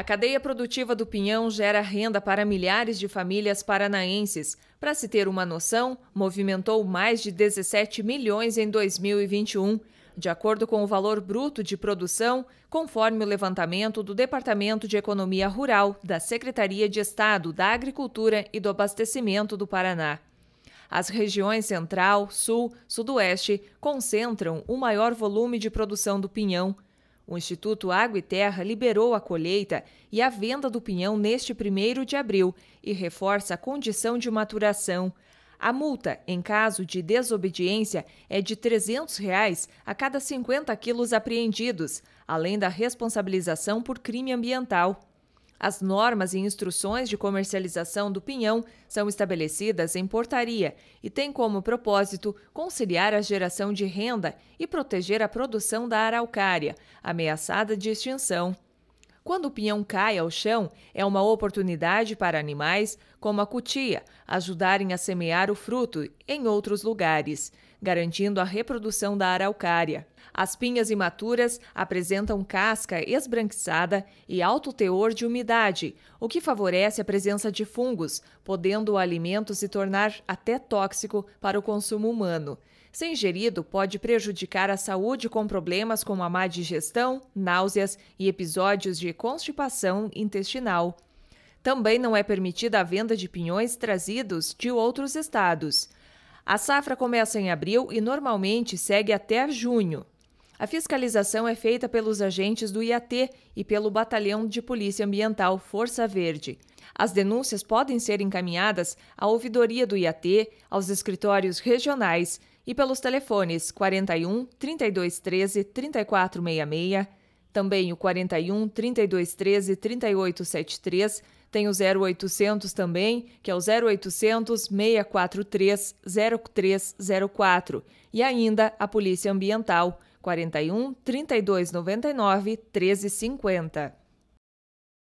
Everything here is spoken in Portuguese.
A cadeia produtiva do pinhão gera renda para milhares de famílias paranaenses. Para se ter uma noção, movimentou mais de 17 milhões em 2021, de acordo com o valor bruto de produção, conforme o levantamento do Departamento de Economia Rural da Secretaria de Estado da Agricultura e do Abastecimento do Paraná. As regiões Central, Sul, Sudoeste concentram o maior volume de produção do pinhão. O Instituto Água e Terra liberou a colheita e a venda do pinhão neste 1 de abril e reforça a condição de maturação. A multa, em caso de desobediência, é de R$ 300 reais a cada 50 quilos apreendidos, além da responsabilização por crime ambiental. As normas e instruções de comercialização do pinhão são estabelecidas em portaria e têm como propósito conciliar a geração de renda e proteger a produção da araucária, ameaçada de extinção. Quando o pinhão cai ao chão, é uma oportunidade para animais, como a cutia, ajudarem a semear o fruto em outros lugares, garantindo a reprodução da araucária. As pinhas imaturas apresentam casca esbranquiçada e alto teor de umidade, o que favorece a presença de fungos, podendo o alimento se tornar até tóxico para o consumo humano. Se ingerido, pode prejudicar a saúde com problemas como a má digestão, náuseas e episódios de constipação intestinal. Também não é permitida a venda de pinhões trazidos de outros estados. A safra começa em abril e normalmente segue até junho. A fiscalização é feita pelos agentes do IAT e pelo Batalhão de Polícia Ambiental Força Verde. As denúncias podem ser encaminhadas à ouvidoria do IAT, aos escritórios regionais e pelos telefones 41 3213 3466, também o 41 3213 3873, tem o 0800 também, que é o 0800 643 0304, e ainda a Polícia Ambiental 41 3299 1350.